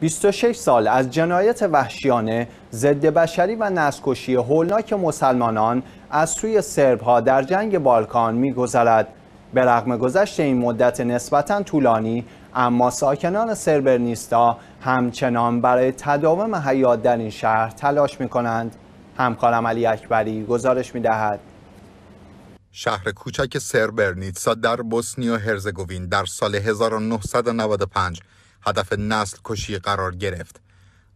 26 سال از جنایت وحشیانه ضد بشری و نسکشی هولناک مسلمانان از سوی سربها در جنگ بالکان میگذرد به رغم گذشت این مدت نسبتا طولانی اما ساکنان سربرنیستا همچنان برای تداوم حیات در این شهر تلاش می کنند. همکارم علی اکبری گزارش می دهد. شهر کوچک سربرنیتسا در بوسنی و هرزگوین در سال 1995 هدف نسل کشی قرار گرفت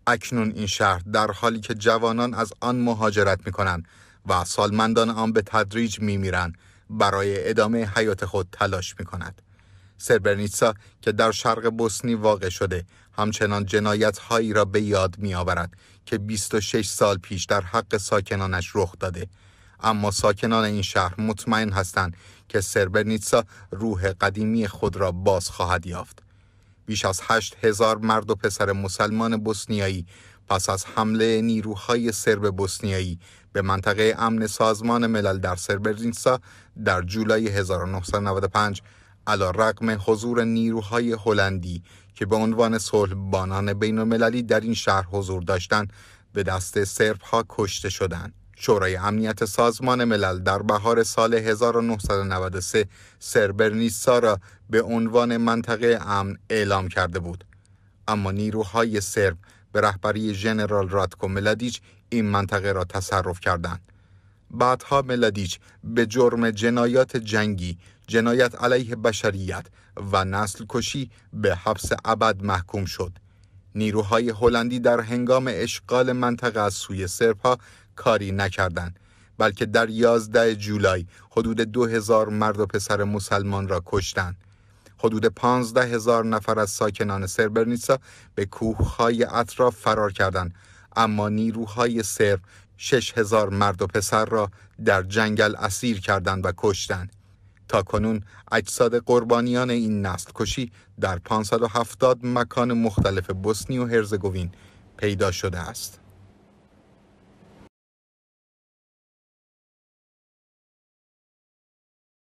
اکنون این شهر در حالی که جوانان از آن مهاجرت می کنند و سالمندان آن به تدریج می میرن برای ادامه حیات خود تلاش می کند. سربرنیتسا که در شرق بوسنی واقع شده همچنان جنایت هایی را به یاد می آورد که 26 سال پیش در حق ساکنانش رخ داده اما ساکنان این شهر مطمئن هستند که سربرنیتسا روح قدیمی خود را باز خواهد یافت بیش از هشت هزار مرد و پسر مسلمان بوسنیایی پس از حمله نیروهای سرب بوسنیایی به منطقه امن سازمان ملل در سربرینسا در جولای 1995 علا رقم حضور نیروهای هلندی که به عنوان صلح بانان بین المللی در این شهر حضور داشتند به دست سرب ها کشته شدند. شورای امنیت سازمان ملل در بهار سال 1993 سربرنیسا را به عنوان منطقه امن اعلام کرده بود اما نیروهای سرب به رهبری ژنرال راتکو ملادیچ این منطقه را تصرف کردند بعدها ملادیچ به جرم جنایات جنگی، جنایت علیه بشریت و نسل کشی به حبس ابد محکوم شد. نیروهای هلندی در هنگام اشغال منطقه از سوی سرپا کاری نکردند بلکه در 11 جولای حدود 2000 مرد و پسر مسلمان را کشتند حدود 15 هزار نفر از ساکنان سربرنیسا به کوههای اطراف فرار کردند اما نیروهای سرب 6 هزار مرد و پسر را در جنگل اسیر کردند و کشتند تا کنون اجساد قربانیان این نسل کشی در 570 مکان مختلف بوسنی و هرزگوین پیدا شده است.